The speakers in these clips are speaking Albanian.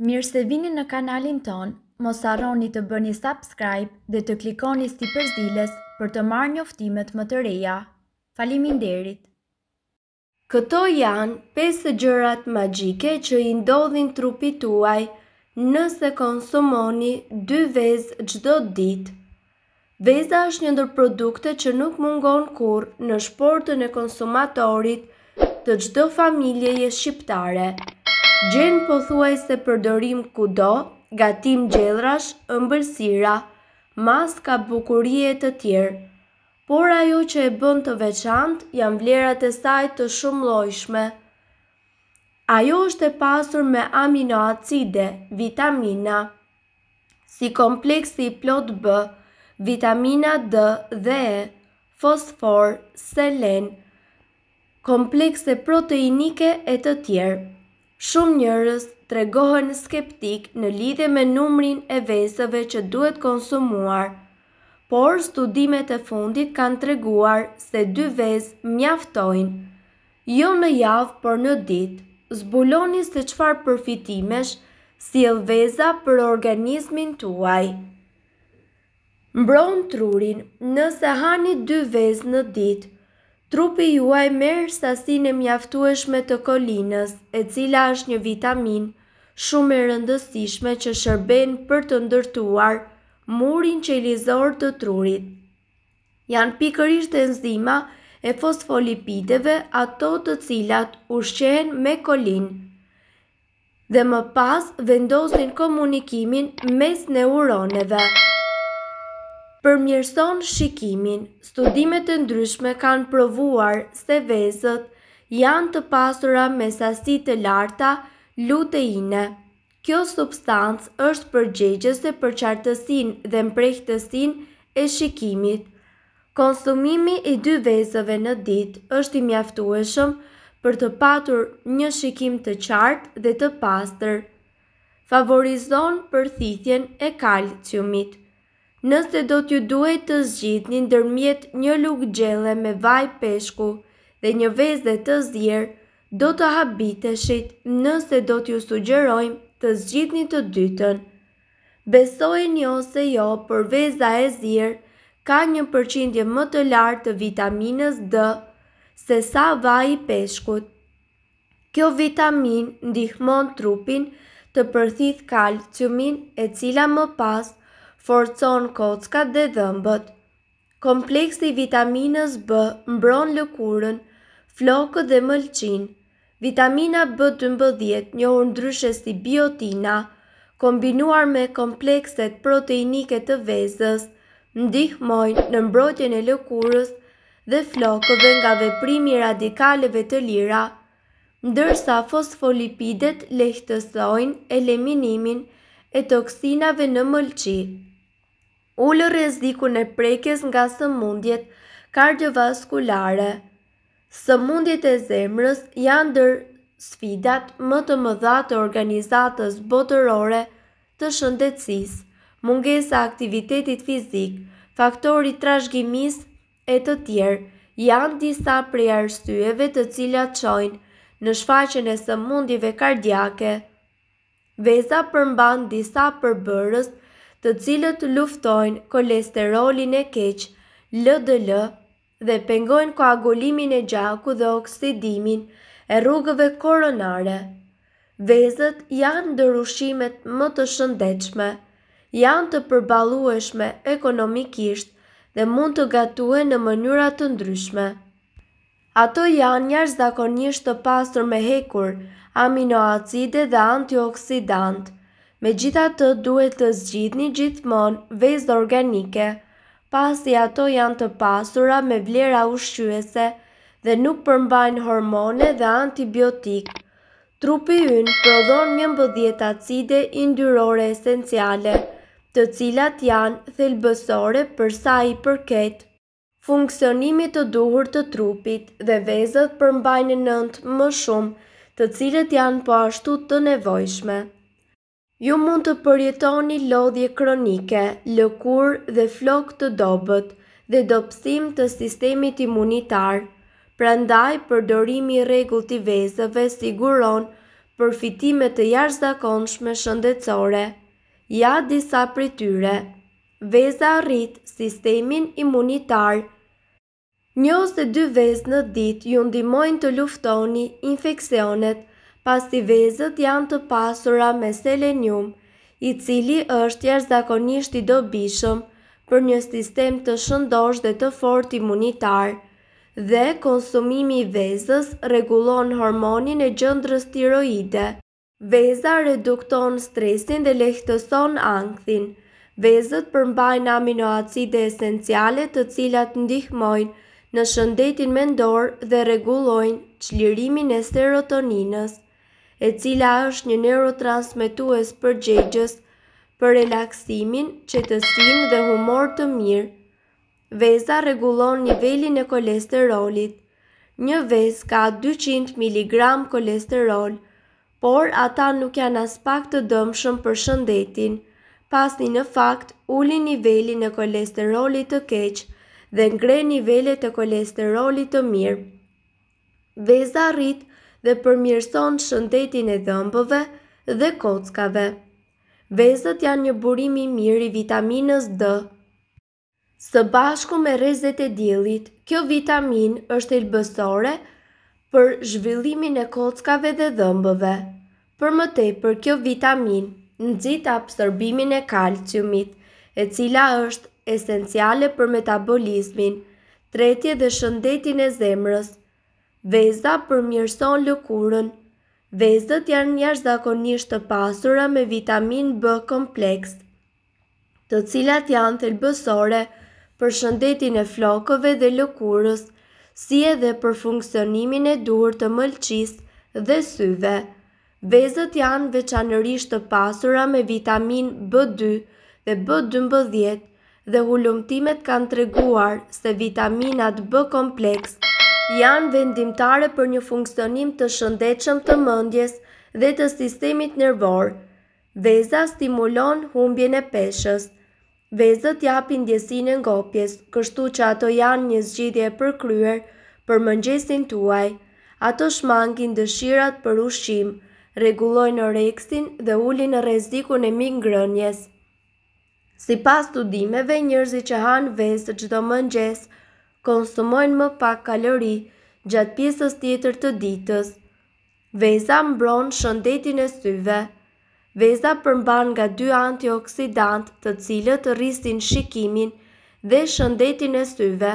Mirë se vini në kanalin ton, mos arroni të bëni subscribe dhe të klikoni sti përzdiles për të marrë një më të reja. Falimin derit! Këto janë 5 gjërat magjike që i ndodhin trupit tuaj nëse konsumoni dy vez gjdo dit. Veza është një ndër produkte që nuk mungon kur në shportën e konsumatorit të gjdo familjeje shqiptare gjenë po thuaj se përdorim kudo, gatim gjellrash, ëmbërsira, maska bukurie të tjerë. Por ajo që e bënd të veçant, janë vlerat e saj të shumë lojshme. Ajo është e pasur me aminoacide, vitamina, si kompleksi plot B, vitamina D dhe E, fosfor, selen, komplekse proteinike e të tjerë. Shumë njërës të regohën skeptik në lidhe me numrin e vesëve që duhet konsumuar, por studimet e fundit kanë të reguar se dy vesë mjaftojnë. Jo në javë, por në ditë, zbuloni se qfar përfitimesh si e veza për organismin tuaj. Mbron trurin, nëse hani dy vezë në ditë, Trupi juaj merë sasin e mjaftueshme të kolinës, e cila është një vitamin shumë e rëndësishme që shërben për të ndërtuar murin që i lizor të trurit. Janë pikërisht enzima e fosfolipideve ato të cilat ushqen me kolinë dhe më pas vendosin komunikimin mes neuroneve përmjërson shikimin, studimet e ndryshme kanë provuar se vezët janë të pasura me sasi të larta luteine. Kjo substancë është përgjegjëse për qartësin dhe mprejhtësin e shikimit. Konsumimi i dy vezëve në ditë është i mjaftueshëm për të patur një shikim të qartë dhe të pastër. Favorizon përthithjen e kalciumit nëse do t'ju duhet të zgjidhni një ndërmjet një lukë gjele me vaj peshku dhe një vezë të zjerë, do të habiteshit nëse do t'ju sugjerojmë të zgjidhni të dytën. Besoj një ose jo për veza e zirë ka një përqindje më të lartë të vitaminës D se sa vaj i peshkut. Kjo vitamin ndihmon trupin të përthith kalciumin e cila më pasë forcon kockat dhe dhëmbët. Kompleksi vitaminës B mbron lëkurën, flokët dhe mëlqin. Vitamina B12, njohur ndryshe si biotina, kombinuar me komplekset proteinike të vezës, ndihmojnë në mbrojtjen e lëkurës dhe flokëve nga veprimi radikaleve të lira, ndërsa fosfolipidet lehtësojnë eliminimin e toksinave në mëlqinë ullë rreziku në prekes nga së mundjet kardiovaskulare. Së mundjet e zemrës janë dërë sfidat më të mëdha të organizatës botërore të shëndecis, mungesa aktivitetit fizik, faktori trashgjimis e të tjerë, janë disa prej arsyeve të cilat qojnë në shfaqen e së mundjive kardiake. Veza përmban disa përbërës të cilët luftojnë kolesterolin e keq, LDL dhe pengojnë koagulimin e gjaku dhe oksidimin e rrugëve koronare. Vezët janë ndërushimet më të shëndechme, janë të përbalueshme ekonomikisht dhe mund të gatue në mënyrat të ndryshme. Ato janë njërë zakonisht të pasër me hekur, aminoacide dhe antioksidantë, Me gjitha të duhet të zgjith një gjithmon vezd organike, pasi ato janë të pasura me vlera ushqyese dhe nuk përmbajnë hormone dhe antibiotik. Trupi yn prodhon një mbëdhjet acide indyrore esenciale, të cilat janë thelbësore përsa i përket. Funksionimit të duhur të trupit dhe vezët përmbajnë nëntë më shumë, të cilat janë po ashtu të nevojshme ju mund të përjetoni lodhje kronike, lëkur dhe flok të dobet dhe dopsim të sistemit imunitar, prandaj përdorimi regull të vezëve siguron përfitimet të jashtëzakonshme shëndetësore. Ja disa prityre, veza rrit sistemin imunitar. Një ose dy vezë në dit ju ndimojnë të luftoni infekcionet, pasi vezët janë të pasura me selenium, i cili është jashtë zakonisht i dobishëm për një sistem të shëndosh dhe të fort imunitar, dhe konsumimi i vezës regulon hormonin e gjëndrës tiroide. Veza redukton stresin dhe lehtëson angthin. Vezët përmbajnë aminoacide esenciale të cilat ndihmojnë në shëndetin mendor dhe regulojnë qlirimin e serotoninës e cila është një neurotransmetues për gjegjës, për relaksimin, qëtësim dhe humor të mirë. Veza regulon nivelin e kolesterolit. Një vez ka 200 mg kolesterol, por ata nuk janë aspak të dëmshëm për shëndetin, pas një në fakt uli nivelin e kolesterolit të keqë dhe ngre nivellet e kolesterolit të mirë. Veza rritë dhe përmjërson shëndetin e dhëmbëve dhe kockave. Vezët janë një burimi mirë i vitaminës D. Së bashku me rezet e djelit, kjo vitamin është ilbësore për zhvillimin e kockave dhe dhëmbëve. Për më për kjo vitamin, nëzit absorbimin e kalciumit, e cila është esenciale për metabolizmin, tretje dhe shëndetin e zemrës, Veza për mirëson lëkurën Vezët janë njështë zakonisht të pasura me vitamin B kompleks, të cilat janë thelbësore për shëndetin e flokove dhe lëkurës, si edhe për funksionimin e dur të mëlqis dhe syve. Vezët janë veçanërisht të pasura me vitamin B2 dhe B12 dhe hulumtimet kanë treguar se vitaminat B kompleks janë vendimtare për një funksionim të shëndechëm të mëndjes dhe të sistemit nërvor. Veza stimulon humbjene peshës. Vezët japin djesin e ngopjes, kështu që ato janë një zgjidje për kryer për mëngjesin tuaj. Ato shmangin dëshirat për ushqim, regulojnë në reksin dhe ullin në rezikun e mingë ngrënjes. Si pas të dimeve, njërzi që hanë vezë të gjdo mëngjesë, konsumojnë më pak kalori gjatë pjesës tjetër të ditës. Veza mbron shëndetin e syve. Veza përmban nga dy antioksidant të cilët rrisin shikimin dhe shëndetin e syve.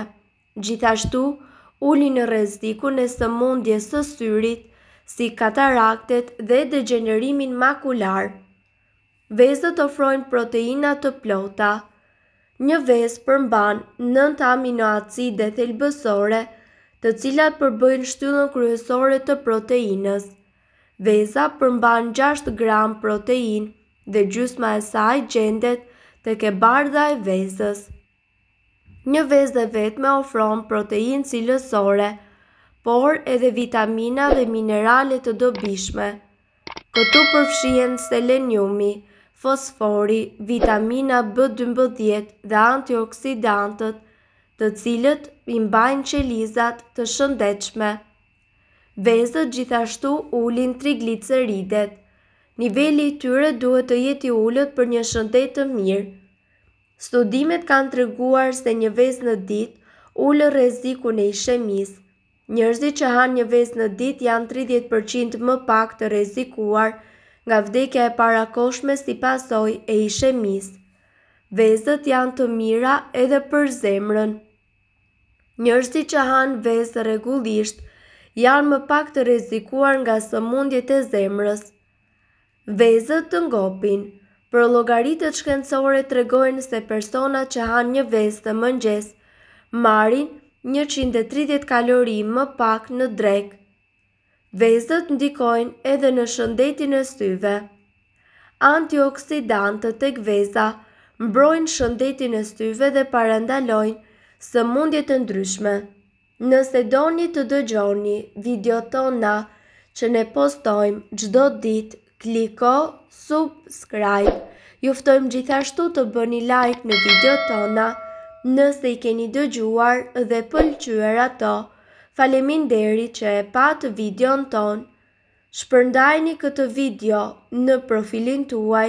Gjithashtu, ulin në rezikun e sëmundje së syrit, si kataraktet dhe degenerimin makular. Vezët ofrojnë proteinat të plotat një ves përmban nënta aminoacide thelbësore të cilat përbëjnë shtyllën kryesore të proteinës. Veza përmban 6 gram protein dhe gjysma e saj gjendet të ke bardha e vezës. Një vezë dhe me ofron protein cilësore, por edhe vitamina dhe mineralet të dobishme. Këtu përfshien seleniumi, fosfori, vitamina B12 dhe antioksidantët të cilët imbajnë qelizat të shëndechme. Vezët gjithashtu ullin trigliceridet. Nivelli tyre duhet të jeti ullët për një shëndet të mirë. Studimet kanë të reguar se një vez në dit ullë reziku në ishemis. Njërzi që hanë një vez në dit janë 30% më pak të rezikuar nga vdekja e parakoshme si pasoj e ishemis. Vezët janë të mira edhe për zemrën. Njërësi që hanë vezë regullisht, janë më pak të rezikuar nga së mundjet e zemrës. Vezët të ngopin, për logaritet shkendësore të regojnë se persona që hanë një vezë të mëngjes, marin 130 kalori më pak në drekë. Vezët ndikojnë edhe në shëndetin e syve. Antioksidantët të gveza mbrojnë shëndetin e syve dhe parandalojnë së mundjet të ndryshme. Nëse doni të dëgjoni video tona që ne postojmë gjdo dit, kliko subscribe. Juftojmë gjithashtu të bëni like në video tona nëse i keni dëgjuar dhe pëlqyër ato Falemin deri që e patë videon tonë. Shpërndajni këtë video në profilin tuaj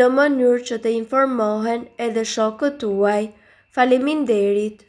në mënyrë që të informohen edhe shokët tuaj. Falemin derit.